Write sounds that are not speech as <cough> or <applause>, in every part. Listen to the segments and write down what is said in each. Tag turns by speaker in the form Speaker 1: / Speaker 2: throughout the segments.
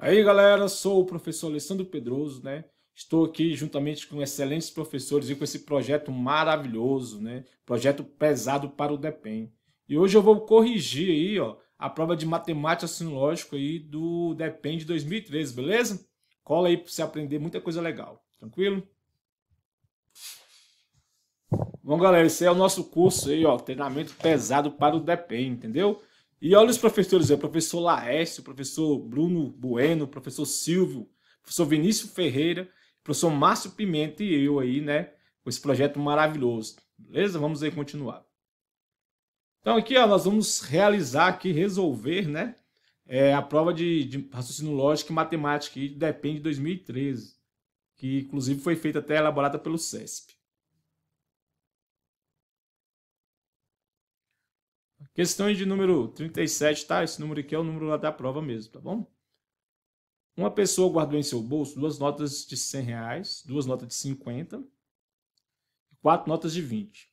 Speaker 1: Aí galera, sou o professor Alessandro Pedroso, né? Estou aqui juntamente com excelentes professores e com esse projeto maravilhoso, né? Projeto pesado para o DEPEN. E hoje eu vou corrigir aí, ó, a prova de matemática sinológica aí do DEPEN de 2013, beleza? Cola aí para você aprender muita coisa legal, tranquilo? Bom, galera, esse é o nosso curso aí, ó, treinamento pesado para o DEPEN, entendeu? E olha os professores, é o professor Laércio, o professor Bruno Bueno, o professor Silvio, o professor Vinícius Ferreira, o professor Márcio Pimenta e eu aí, né? Com esse projeto maravilhoso. Beleza? Vamos aí continuar. Então aqui ó, nós vamos realizar aqui, resolver, né? É, a prova de, de raciocínio lógico e matemática que depende de 2013, que inclusive foi feita até elaborada pelo CESP. Questões de número 37, tá? Esse número aqui é o número lá da prova mesmo, tá bom? Uma pessoa guardou em seu bolso duas notas de 100 reais, duas notas de 50 e quatro notas de 20.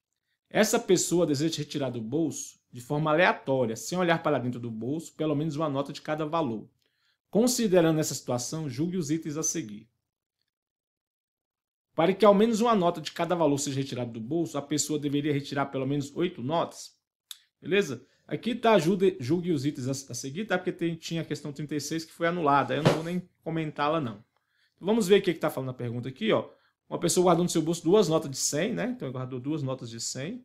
Speaker 1: Essa pessoa deseja retirar do bolso, de forma aleatória, sem olhar para dentro do bolso, pelo menos uma nota de cada valor. Considerando essa situação, julgue os itens a seguir. Para que ao menos uma nota de cada valor seja retirada do bolso, a pessoa deveria retirar pelo menos oito notas, Beleza? Aqui tá, julgue, julgue os itens a, a seguir, tá? Porque tem, tinha a questão 36 que foi anulada. Eu não vou nem comentá-la, não. Então, vamos ver o que está falando a pergunta aqui, ó. Uma pessoa guardou no seu bolso duas notas de 100, né? Então, guardou duas notas de 100.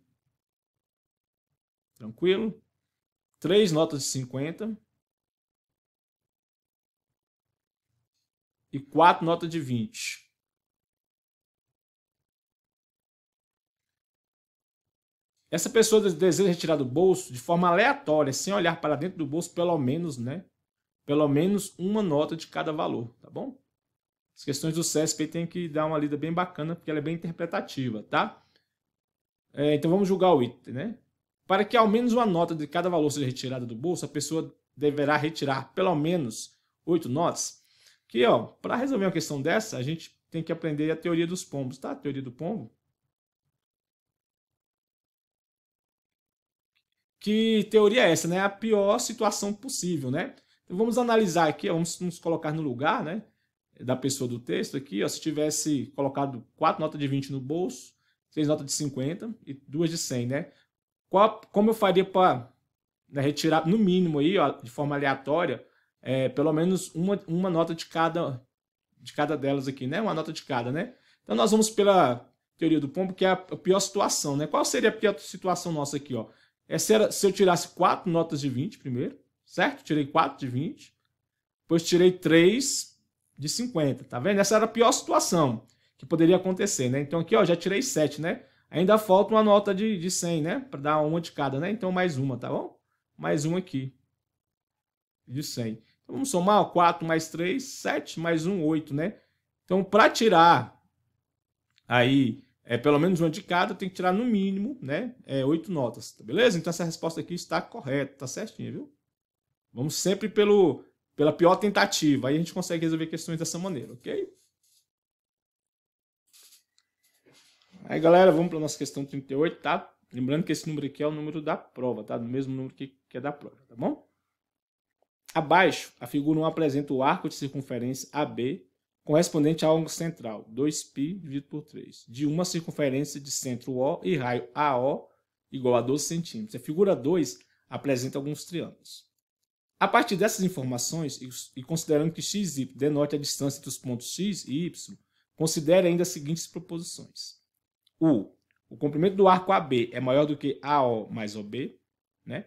Speaker 1: Tranquilo. Três notas de 50. E quatro notas de 20. Essa pessoa deseja retirar do bolso de forma aleatória, sem olhar para dentro do bolso, pelo menos, né? Pelo menos uma nota de cada valor, tá bom? As questões do CESP tem que dar uma lida bem bacana, porque ela é bem interpretativa, tá? É, então vamos julgar o item, né? Para que ao menos uma nota de cada valor seja retirada do bolso, a pessoa deverá retirar pelo menos oito notas. Que, ó, para resolver uma questão dessa, a gente tem que aprender a teoria dos pombos, tá? A teoria do pombo Que teoria é essa, né? A pior situação possível, né? Então, vamos analisar aqui, vamos nos colocar no lugar, né? Da pessoa do texto aqui, ó, se tivesse colocado quatro notas de 20 no bolso, três notas de 50 e duas de 100, né? Qual, como eu faria para né, retirar, no mínimo aí, ó, de forma aleatória, é, pelo menos uma, uma nota de cada de cada delas aqui, né? Uma nota de cada, né? Então nós vamos pela teoria do pombo, que é a pior situação, né? Qual seria a pior situação nossa aqui, ó? É, Essa era se eu tirasse quatro notas de 20 primeiro, certo? Tirei quatro de 20. Depois tirei três de 50, tá vendo? Essa era a pior situação que poderia acontecer, né? Então aqui, ó, já tirei 7, né? Ainda falta uma nota de, de 100, né? Para dar uma de cada, né? Então mais uma, tá bom? Mais uma aqui. De 100. Então vamos somar, ó, 4 mais 3, 7, mais 1, 8, né? Então para tirar aí é, pelo menos uma de cada, tem que tirar no mínimo, né? É, oito notas, tá beleza? Então essa resposta aqui está correta, tá certinha, viu? Vamos sempre pelo, pela pior tentativa, aí a gente consegue resolver questões dessa maneira, ok? Aí, galera, vamos para a nossa questão 38, tá? Lembrando que esse número aqui é o número da prova, tá? Do mesmo número que, que é da prova, tá bom? Abaixo, a figura 1 apresenta o arco de circunferência AB correspondente a ângulo central, 2π dividido por 3, de uma circunferência de centro O e raio AO igual a 12 centímetros. A figura 2 apresenta alguns triângulos. A partir dessas informações, e considerando que x y denote a distância entre os pontos x e y, considere ainda as seguintes proposições. U. O comprimento do arco AB é maior do que AO mais OB. Né?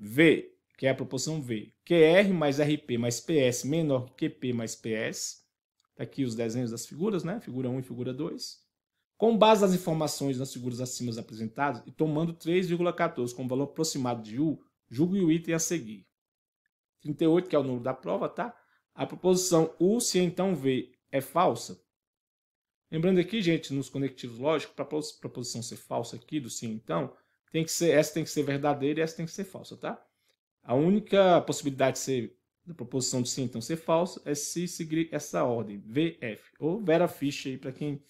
Speaker 1: V, que é a proporção V, QR é mais RP mais PS menor que QP mais PS. Está aqui os desenhos das figuras, né? Figura 1 e figura 2. Com base nas informações nas figuras acima apresentadas e tomando 3,14 como valor aproximado de U, julgue o item a seguir. 38, que é o número da prova, tá? A proposição U se então V é falsa. Lembrando aqui, gente, nos conectivos lógicos, para a proposição ser falsa aqui, do se então, tem que ser, essa tem que ser verdadeira e essa tem que ser falsa, tá? A única possibilidade de ser da proposição de sim, então, ser falso é se seguir essa ordem, VF, ou Vera Fischer, aí para quem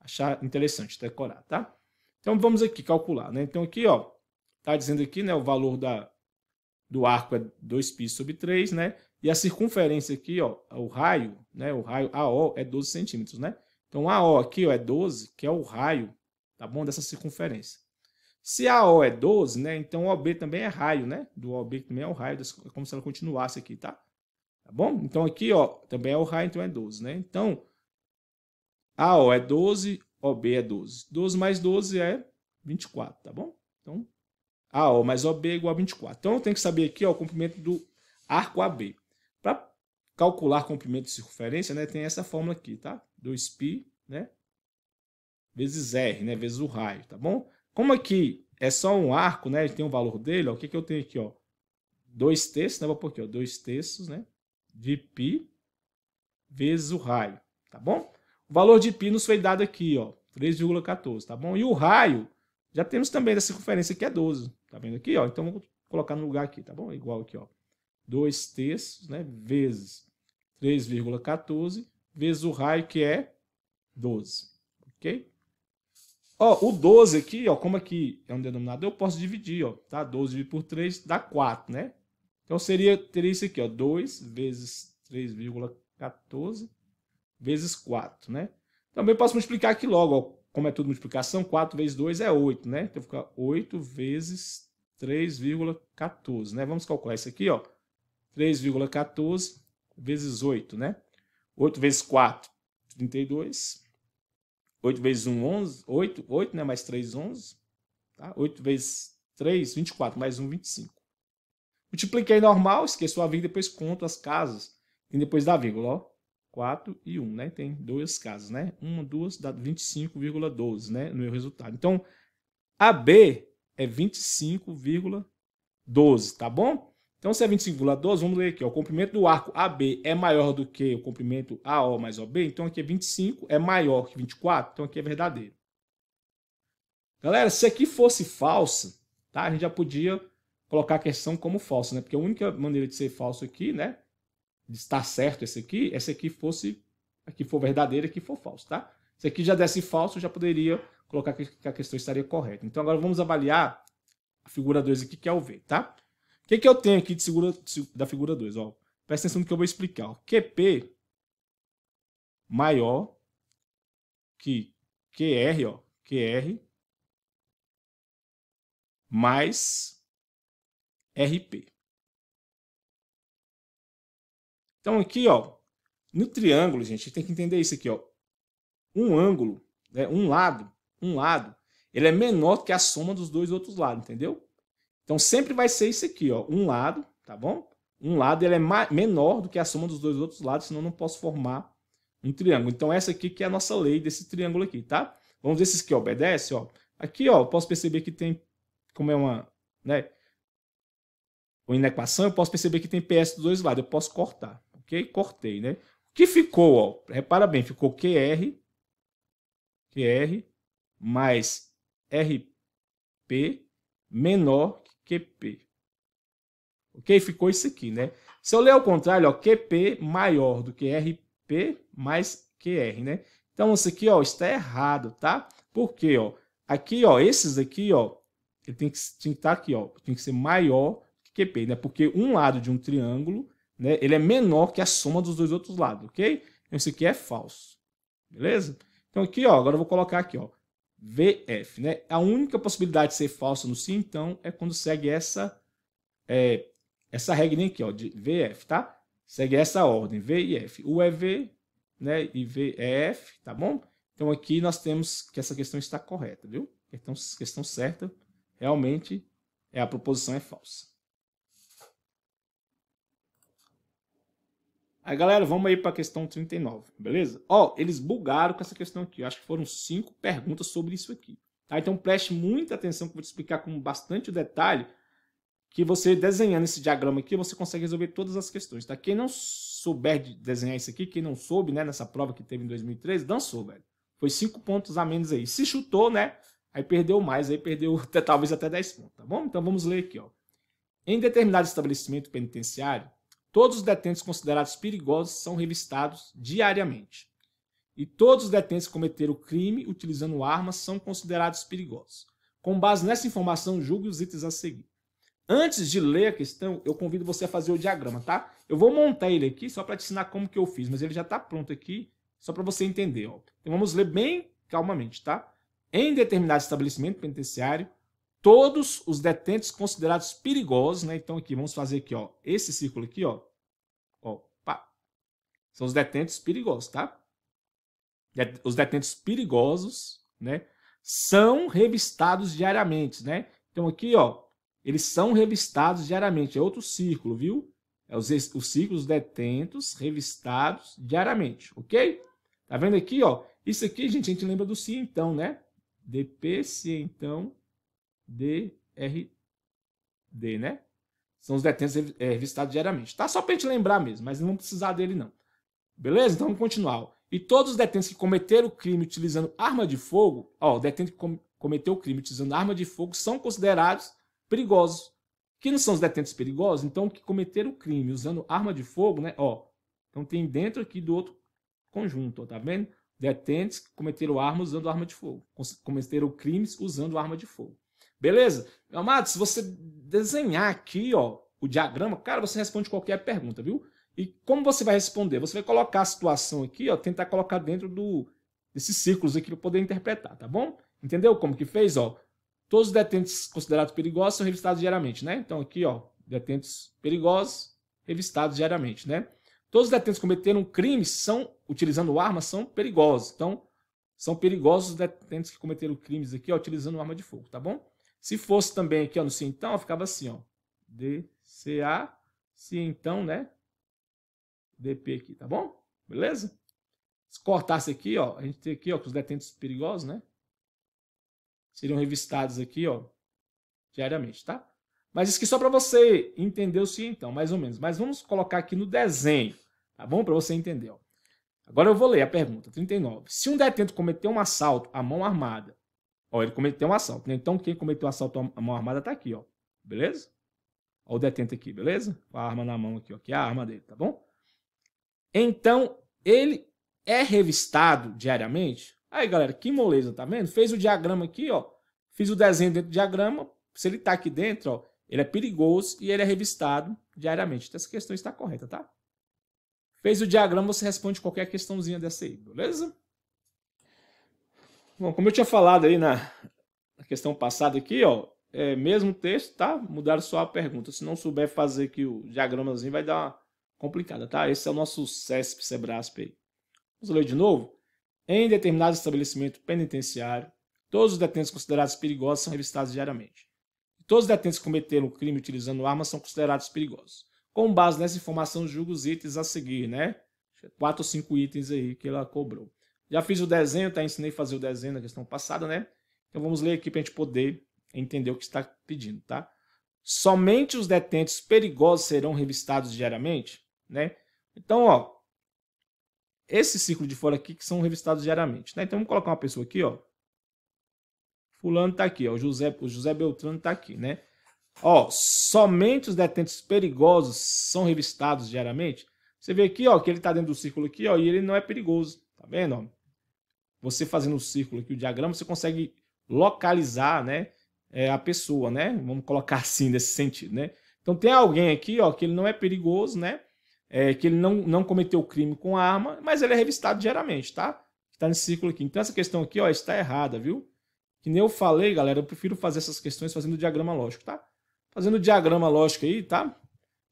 Speaker 1: achar interessante decorar, tá? Então, vamos aqui calcular, né? Então, aqui, ó, tá dizendo aqui, né, o valor da, do arco é 2π sobre 3, né? E a circunferência aqui, ó, o raio, né, o raio AO é 12 centímetros, né? Então, AO aqui, ó, é 12, que é o raio, tá bom, dessa circunferência. Se a O é 12, né? Então o OB também é raio, né? Do OB também é o raio, é como se ela continuasse aqui, tá? Tá bom? Então aqui, ó, também é o raio, então é 12, né? Então, a O é 12, OB é 12. 12 mais 12 é 24, tá bom? Então, AO mais OB é igual a 24. Então, eu tenho que saber aqui ó, o comprimento do arco AB. Para calcular comprimento de circunferência, né, tem essa fórmula aqui, tá? 2π, né? Vezes R, né? Vezes o raio, tá bom? Como aqui é só um arco, né? Ele tem o um valor dele, ó, o que, que eu tenho aqui, ó? Dois terços, né? Vou pôr aqui, ó, dois terços, né? De π vezes o raio, tá bom? O valor de π nos foi dado aqui, ó, 3,14, tá bom? E o raio, já temos também da circunferência que é 12, tá vendo aqui, ó? Então, vou colocar no lugar aqui, tá bom? Igual aqui, ó, 2 terços, né? Vezes 3,14 vezes o raio que é 12, ok? Ó, o 12 aqui, ó, como aqui é um denominador, eu posso dividir, ó, tá? 12 dividido por 3 dá 4, né? Então seria, teria isso aqui, ó, 2 vezes 3,14 vezes 4, né? Também posso multiplicar aqui logo, ó, como é tudo multiplicação, 4 vezes 2 é 8, né? Então fica 8 vezes 3,14, né? Vamos calcular isso aqui, ó, 3,14 vezes 8, né? 8 vezes 4, 32, 8 vezes 1, 11. 8, 8 né? mais 3, 11. Tá? 8 vezes 3, 24. Mais 1, 25. Multipliquei normal, esqueço a vírgula, depois conto as casas. E depois dá vírgula, ó. 4 e 1, né? Tem duas casas, né? 1, 2, dá 25,12, né? No meu resultado. Então, AB é 25,12, tá bom? Então, se é 25,12, vamos ler aqui. Ó, o comprimento do arco AB é maior do que o comprimento AO mais OB, então aqui é 25, é maior que 24, então aqui é verdadeiro. Galera, se aqui fosse falsa, tá? a gente já podia colocar a questão como falsa, né? Porque a única maneira de ser falso aqui, né? De estar certo esse aqui, é se aqui fosse, aqui for verdadeira, aqui for falso, tá? Se aqui já desse falso, já poderia colocar que a questão estaria correta. Então agora vamos avaliar a figura 2 aqui, que é o V, tá? O que, que eu tenho aqui de segura, da figura 2? Ó, presta atenção no que eu vou explicar. Ó. QP maior que QR, ó, QR mais RP. Então aqui, ó, no triângulo, gente, tem que entender isso aqui, ó. Um ângulo, né, um lado, um lado, ele é menor que a soma dos dois outros lados, entendeu? Então sempre vai ser isso aqui, ó, um lado, tá bom? Um lado ele é menor do que a soma dos dois outros lados, senão não posso formar um triângulo. Então essa aqui que é a nossa lei desse triângulo aqui, tá? Vamos ver se isso aqui obedece, ó. Aqui, ó, eu posso perceber que tem, como é uma, né, uma inequação, eu posso perceber que tem PS dos dois lados, eu posso cortar, ok? Cortei, né? O que ficou, ó, repara bem, ficou QR, QR mais RP menor QP. Ok? Ficou isso aqui, né? Se eu ler ao contrário, ó, QP maior do que RP mais QR, né? Então, isso aqui, ó, está errado, tá? Por quê, ó? Aqui, ó, esses aqui, ó, ele tem que, tem que estar tá aqui, ó, tem que ser maior que QP, né? Porque um lado de um triângulo, né, ele é menor que a soma dos dois outros lados, ok? Então, isso aqui é falso, beleza? Então, aqui, ó, agora eu vou colocar aqui, ó, VF. Né? A única possibilidade de ser falso no sim então, é quando segue essa, é, essa regra aqui, ó, de VF, tá? Segue essa ordem, V e F. U é V, né? E V é F, tá bom? Então aqui nós temos que essa questão está correta, viu? Então, questão certa, realmente, é, a proposição é falsa. Aí, galera, vamos aí para a questão 39, beleza? Ó, eles bugaram com essa questão aqui. Acho que foram cinco perguntas sobre isso aqui. Tá? Então, preste muita atenção que eu vou te explicar com bastante detalhe que você desenhando esse diagrama aqui, você consegue resolver todas as questões, tá? Quem não souber desenhar isso aqui, quem não soube, né, nessa prova que teve em 2013, dançou, velho. Foi cinco pontos a menos aí. Se chutou, né, aí perdeu mais, aí perdeu até, talvez até 10 pontos, tá bom? Então, vamos ler aqui, ó. Em determinado estabelecimento penitenciário, Todos os detentos considerados perigosos são revistados diariamente. E todos os detentos que cometeram crime utilizando armas são considerados perigosos. Com base nessa informação, julgue os itens a seguir. Antes de ler a questão, eu convido você a fazer o diagrama, tá? Eu vou montar ele aqui só para te ensinar como que eu fiz, mas ele já está pronto aqui, só para você entender. Ó. Então vamos ler bem calmamente, tá? Em determinado estabelecimento penitenciário, todos os detentos considerados perigosos, né? Então aqui, vamos fazer aqui, ó, esse círculo aqui, ó, são os detentos perigosos, tá? Os detentos perigosos, né? São revistados diariamente, né? Então aqui, ó, eles são revistados diariamente. É outro círculo, viu? É os, os círculos detentos revistados diariamente, ok? Tá vendo aqui, ó? Isso aqui, gente, a gente lembra do se então, né? DP, se então, DRD, né? São os detentos é, revistados diariamente. Tá só pra gente lembrar mesmo, mas não precisar dele, não. Beleza? Então vamos continuar. E todos os detentos que cometeram o crime utilizando arma de fogo, ó, detentos detento que com cometeu o crime utilizando arma de fogo são considerados perigosos. Que não são os detentos perigosos, então que cometeram o crime usando arma de fogo, né? Ó, então tem dentro aqui do outro conjunto, ó, tá vendo? Detentes que cometeram arma usando arma de fogo, cometeram crimes usando arma de fogo. Beleza? Meu amado, se você desenhar aqui, ó, o diagrama, cara, você responde qualquer pergunta, viu? E como você vai responder? Você vai colocar a situação aqui, ó, tentar colocar dentro do, desses círculos aqui para poder interpretar, tá bom? Entendeu como que fez? Ó, todos os detentos considerados perigosos são revistados diariamente, né? Então aqui, ó, detentos perigosos revistados diariamente, né? Todos os detentos que cometeram crimes são, utilizando armas são perigosos. Então, são perigosos os detentos que cometeram crimes aqui, ó, utilizando arma de fogo, tá bom? Se fosse também aqui, ó, no se então, ó, ficava assim, ó. DCA, se então, né? DP aqui, tá bom? Beleza? Se cortasse aqui, ó, a gente tem aqui, ó, com os detentos perigosos, né? Seriam revistados aqui, ó, diariamente, tá? Mas isso aqui só para você entender o se então, mais ou menos. Mas vamos colocar aqui no desenho, tá bom? Para você entender, ó. Agora eu vou ler a pergunta 39. Se um detento cometeu um assalto à mão armada, ó, ele cometeu um assalto, né? Então quem cometeu um assalto à mão armada tá aqui, ó. Beleza? Ó o detento aqui, beleza? Com a arma na mão aqui, ó, que é a arma dele, tá bom? Então, ele é revistado diariamente. Aí, galera, que moleza, tá vendo? Fez o diagrama aqui, ó. Fiz o desenho dentro do diagrama. Se ele tá aqui dentro, ó, ele é perigoso e ele é revistado diariamente. Então, essa questão está correta, tá? Fez o diagrama, você responde qualquer questãozinha dessa aí, beleza? Bom, como eu tinha falado aí na, questão passada aqui, ó, é mesmo texto, tá? Mudaram só a pergunta. Se não souber fazer aqui o diagramazinho, vai dar uma complicada, tá? Esse é o nosso CESP, SEBRASP aí. Vamos ler de novo? Em determinado estabelecimento penitenciário, todos os detentos considerados perigosos são revistados diariamente. Todos os detentos que cometeram o crime utilizando armas são considerados perigosos. Com base nessa informação, julgo os itens a seguir, né? É quatro ou cinco itens aí que ela cobrou. Já fiz o desenho, tá? Ensinei a fazer o desenho na questão passada, né? Então vamos ler aqui para a gente poder entender o que está pedindo, tá? Somente os detentos perigosos serão revistados diariamente? né? Então, ó, esse ciclo de fora aqui que são revistados diariamente, né? Então, vamos colocar uma pessoa aqui, ó. Fulano tá aqui, ó, o José, o José Beltrano tá aqui, né? Ó, somente os detentos perigosos são revistados diariamente. Você vê aqui, ó, que ele tá dentro do círculo aqui, ó, e ele não é perigoso, tá vendo, ó? Você fazendo o círculo aqui, o diagrama, você consegue localizar, né, é, a pessoa, né? Vamos colocar <laughs> assim, nesse sentido, né? Então, tem alguém aqui, ó, que ele não é perigoso, né? é, que ele não, não cometeu crime com a arma, mas ele é revistado diariamente, tá? Está nesse círculo aqui. Então essa questão aqui ó, está errada, viu? Que nem eu falei, galera, eu prefiro fazer essas questões fazendo diagrama lógico, tá? Fazendo diagrama lógico aí, tá?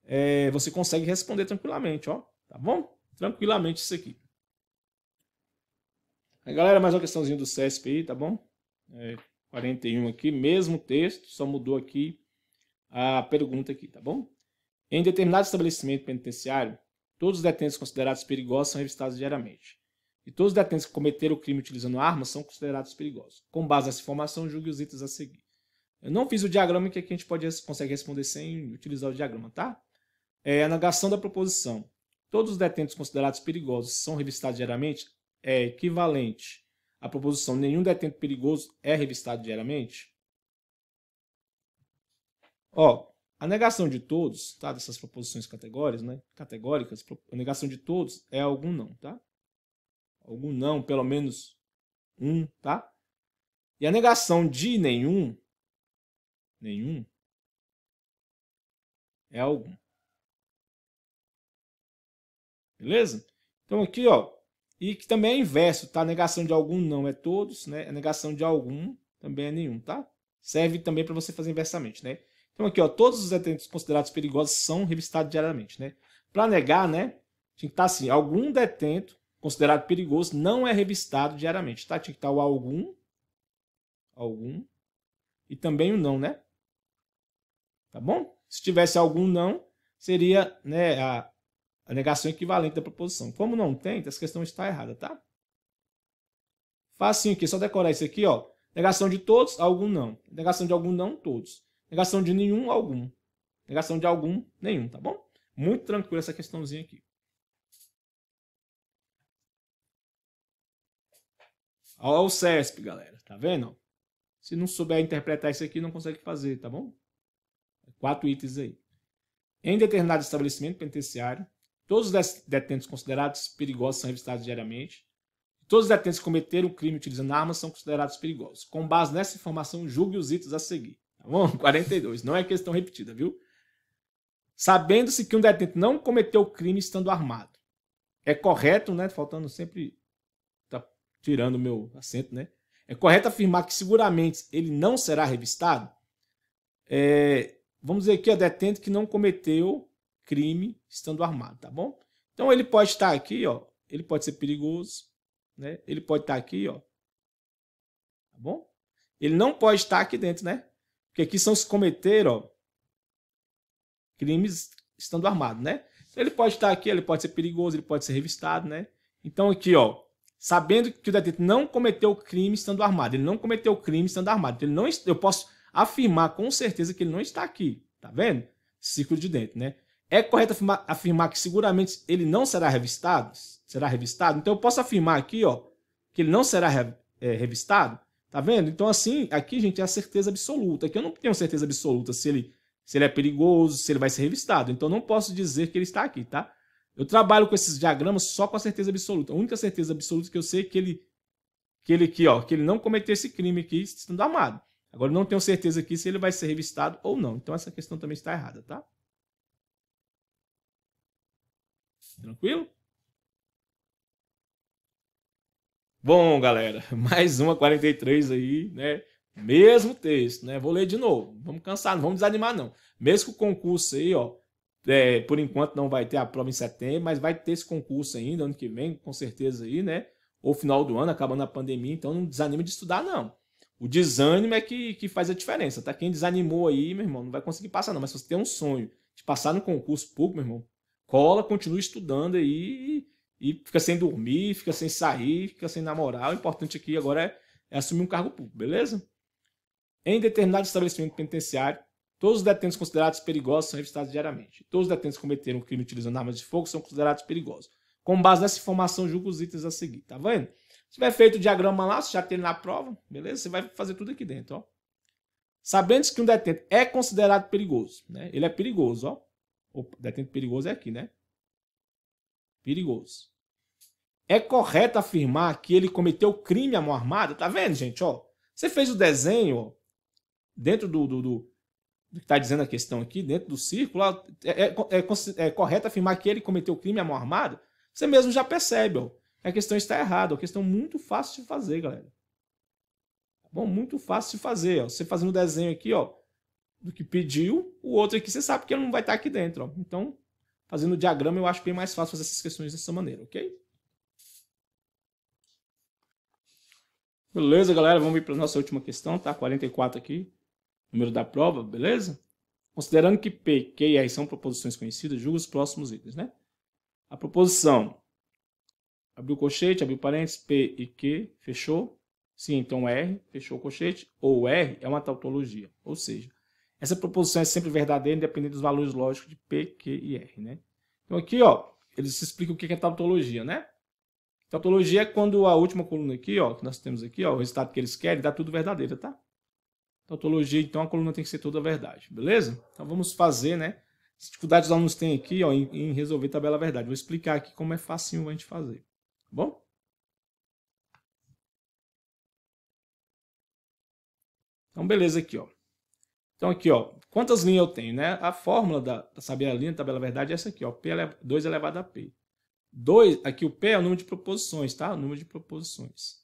Speaker 1: É, você consegue responder tranquilamente, ó. Tá bom? Tranquilamente isso aqui. Aí, galera, mais uma questãozinha do CESP aí, tá bom? É, 41 aqui, mesmo texto, só mudou aqui a pergunta aqui, tá bom? Em determinado estabelecimento penitenciário, todos os detentos considerados perigosos são revistados diariamente. E todos os detentos que cometeram o crime utilizando armas são considerados perigosos. Com base nessa informação, julgue os itens a seguir. Eu não fiz o diagrama que aqui a gente pode, consegue responder sem utilizar o diagrama, tá? É, a negação da proposição. Todos os detentos considerados perigosos são revistados diariamente é equivalente à proposição nenhum detento perigoso é revistado diariamente? Ó, a negação de todos, tá? Dessas proposições categóricas, né? Categóricas, a negação de todos é algum não, tá? Algum não, pelo menos um, tá? E a negação de nenhum, nenhum, é algum. Beleza? Então aqui, ó, e que também é inverso, tá? A negação de algum não é todos, né? A negação de algum também é nenhum, tá? Serve também para você fazer inversamente, né? Então aqui, ó, todos os detentos considerados perigosos são revistados diariamente, né? Para negar, né, tinha que estar tá assim, algum detento considerado perigoso não é revistado diariamente, tá? Tinha que estar tá o algum, algum, e também o não, né? Tá bom? Se tivesse algum não, seria né, a, a negação equivalente da proposição. Como não tem, essa questão está errada, tá? Facinho aqui, só decorar isso aqui, ó. Negação de todos, algum não. Negação de algum não, todos. Negação de nenhum, algum. Negação de algum, nenhum, tá bom? Muito tranquilo essa questãozinha aqui. Olha o CESP, galera. Tá vendo? Se não souber interpretar isso aqui, não consegue fazer, tá bom? Quatro itens aí. Em determinado estabelecimento penitenciário, todos os detentos considerados perigosos são revistados diariamente. Todos os detentos que cometeram o crime utilizando armas são considerados perigosos. Com base nessa informação, julgue os itens a seguir. Tá bom? 42. <laughs> Não é questão repetida, viu? Sabendo-se que um detento não cometeu o crime estando armado. É correto, né? Faltando sempre. Tá tirando o meu acento, né? É correto afirmar que seguramente ele não será revistado? É, vamos dizer que é detento que não cometeu crime estando armado, tá bom? Então ele pode estar aqui, ó. Ele pode ser perigoso, né? Ele pode estar aqui, ó. Tá bom? Ele não pode estar aqui dentro, né? Porque aqui são os cometer, ó, crimes estando armado, né? Então, ele pode estar aqui, ele pode ser perigoso, ele pode ser revistado, né? Então aqui, ó, sabendo que o detento não cometeu o crime estando armado, ele não cometeu o crime estando armado, então, ele não, eu posso afirmar com certeza que ele não está aqui, tá vendo? Ciclo de dentro, né? É correto afirmar, afirmar que seguramente ele não será revistado? Será revistado? Então eu posso afirmar aqui, ó, que ele não será re, é, revistado? Tá vendo? Então, assim, aqui, gente, é a certeza absoluta. Aqui eu não tenho certeza absoluta se ele, se ele é perigoso, se ele vai ser revistado. Então, não posso dizer que ele está aqui, tá? Eu trabalho com esses diagramas só com a certeza absoluta. A única certeza absoluta que eu sei é que ele, que ele aqui, ó, que ele não cometeu esse crime aqui estando armado. Agora, eu não tenho certeza aqui se ele vai ser revistado ou não. Então, essa questão também está errada, tá? Tranquilo? Bom, galera, <laughs> mais uma 43 aí, né? Mesmo texto, né? Vou ler de novo. Vamos cansar, não vamos desanimar, não. Mesmo que o concurso aí, ó. É, por enquanto não vai ter a prova em setembro, mas vai ter esse concurso ainda, ano que vem, com certeza aí, né? Ou final do ano, acabando a pandemia, então não desanime de estudar, não. O desânimo é que, que faz a diferença, tá? Quem desanimou aí, meu irmão, não vai conseguir passar, não. Mas se você tem um sonho de passar no concurso público, meu irmão, cola, continue estudando aí e fica sem dormir, fica sem sair, fica sem namorar. O importante aqui agora é, é assumir um cargo público, beleza? Em determinado estabelecimento penitenciário, todos os detentos considerados perigosos são revistados diariamente. Todos os detentos que cometeram crime utilizando armas de fogo são considerados perigosos. Com base nessa informação, julgo os itens a seguir, tá vendo? Se tiver feito o diagrama lá, se já tem na prova, beleza? Você vai fazer tudo aqui dentro, ó. Sabendo que um detento é considerado perigoso, né? Ele é perigoso, ó. O detento perigoso é aqui, né? Perigoso. É correto afirmar que ele cometeu crime à mão armada? Tá vendo, gente? Ó, você fez o desenho ó, dentro do, do, do, do que está dizendo a questão aqui, dentro do círculo. Ó, é é, é, é, é, correto afirmar que ele cometeu crime à mão armada? Você mesmo já percebe. Ó, a questão está errada. É uma questão muito fácil de fazer, galera. Tá bom? Muito fácil de fazer. Ó. Você fazendo o desenho aqui ó, do que pediu, o outro aqui você sabe que ele não vai estar tá aqui dentro. Ó. Então, Fazendo diagrama, eu acho bem mais fácil fazer essas questões dessa maneira, ok? Beleza, galera? Vamos ir para a nossa última questão, tá? 44 aqui, número da prova, beleza? Considerando que P, Q e R são proposições conhecidas, julga os próximos itens, né? A proposição, abriu o cochete, abriu parênteses, P e Q, fechou? Sim, então R, fechou o cochete, ou R é uma tautologia, ou seja, essa proposição é sempre verdadeira, independente dos valores lógicos de P, Q e R. Né? Então aqui, ó, eles explicam o é que é tautologia, né? Tautologia é quando a última coluna aqui, ó, que nós temos aqui, ó, o resultado que eles querem, dá tudo verdadeiro, tá? Tautologia, então, a coluna tem que ser toda verdade, beleza? Então vamos fazer, né? As dificuldades os alunos têm aqui, ó, em, em resolver tabela verdade. Vou explicar aqui como é facinho a gente fazer, tá bom? Então, beleza aqui, ó. Então aqui, ó, quantas linhas eu tenho, né? A fórmula da, da saber a linha da tabela verdade é essa aqui, ó, P eleva, 2 elevado a P. 2, aqui o P é o número de proposições, tá? O número de proposições.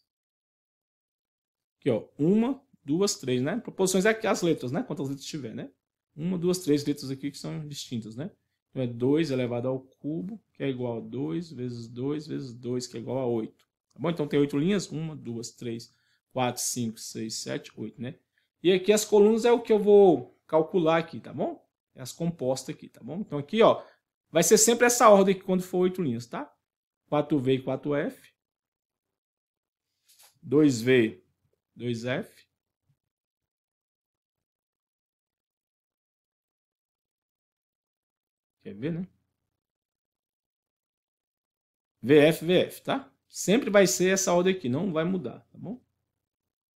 Speaker 1: Aqui, ó, uma, duas, três, né? Proposições é as letras, né? Quantas letras tiver, né? Uma, duas, três letras aqui que são distintas, né? Então é 2 elevado ao cubo, que é igual a 2 vezes 2 vezes 2, que é igual a 8. Tá bom? Então tem 8 linhas, 1, 2, 3, 4, 5, 6, 7, 8, né? E aqui as colunas é o que eu vou calcular aqui, tá bom? É as compostas aqui, tá bom? Então aqui, ó, vai ser sempre essa ordem aqui quando for oito linhas, tá? 4V e 4F. 2V, 2F. Quer ver, né? VF, VF, tá? Sempre vai ser essa ordem aqui, não vai mudar, tá bom?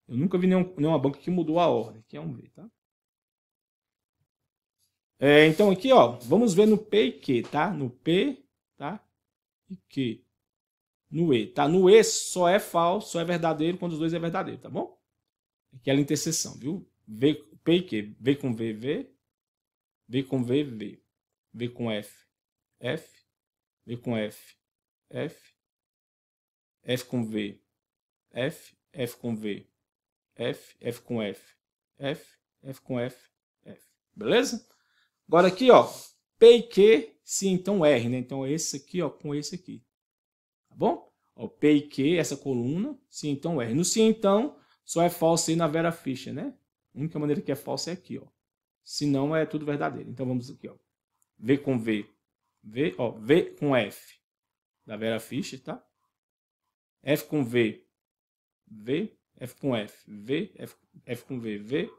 Speaker 1: Eu nunca vi nenhum, nenhuma banca que mudou a ordem. Aqui é um V, tá? É, então aqui, ó, vamos ver no P e Q, tá? No P, tá? E Q. No E, tá? No E só é falso, só é verdadeiro quando os dois é verdadeiro, tá bom? Aquela é interseção, viu? V, P e Q. V com V, V. V com V, V. V com F, F. V com F, F. F com V, F. F com V, F, F com F, F, F com F, F. Beleza? Agora aqui, ó, P e Q, se então R, né? Então esse aqui, ó, com esse aqui. Tá bom? Ó, P e Q, essa coluna, se então R. No se então, só é falso aí na Vera Fischer, né? A única maneira que é falso é aqui, ó. Se não, é tudo verdadeiro. Então vamos aqui, ó. V com V. V, ó, V com F. Da Vera Fischer, tá? F com V. V. F com F, V, F, F com V, V,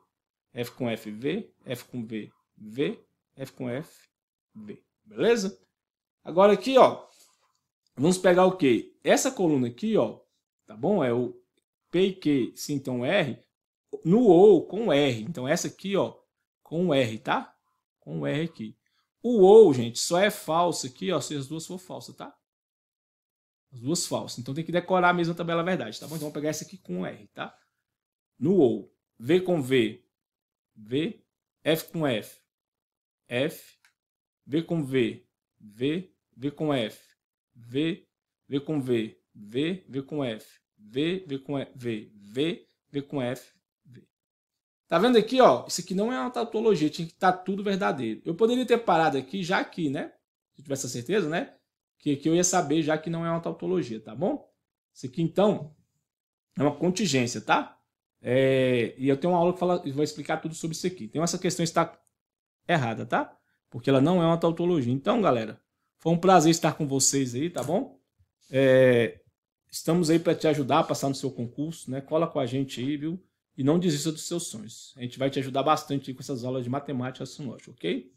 Speaker 1: F com F, V, F com V, V, F com F, V. Beleza? Agora aqui, ó, vamos pegar o quê? Essa coluna aqui, ó, tá bom? É o P e Q, sim, então R, no OU com R. Então essa aqui, ó, com R, tá? Com R aqui. O OU, gente, só é falso aqui, ó, se as duas for falsas, tá? As duas falsas. Então tem que decorar a mesma tabela verdade, tá bom? Então vamos pegar essa aqui com R, tá? No OU, V com V, V, F com F, F, V com V, V, V com F, V, V com V, V, V com F, V, V com F, V, V, V com F, V. Tá vendo aqui, ó? Isso aqui não é uma tautologia, tinha que estar tá tudo verdadeiro. Eu poderia ter parado aqui já aqui, né? Se eu tivesse a certeza, né? que, que eu ia saber já que não é uma tautologia, tá bom? Isso aqui, então, é uma contingência, tá? É, e eu tenho uma aula que fala, vou explicar tudo sobre isso aqui. Então, essa questão está errada, tá? Porque ela não é uma tautologia. Então, galera, foi um prazer estar com vocês aí, tá bom? É, estamos aí para te ajudar a passar no seu concurso, né? Cola com a gente aí, viu? E não desista dos seus sonhos. A gente vai te ajudar bastante com essas aulas de matemática sonora, ok?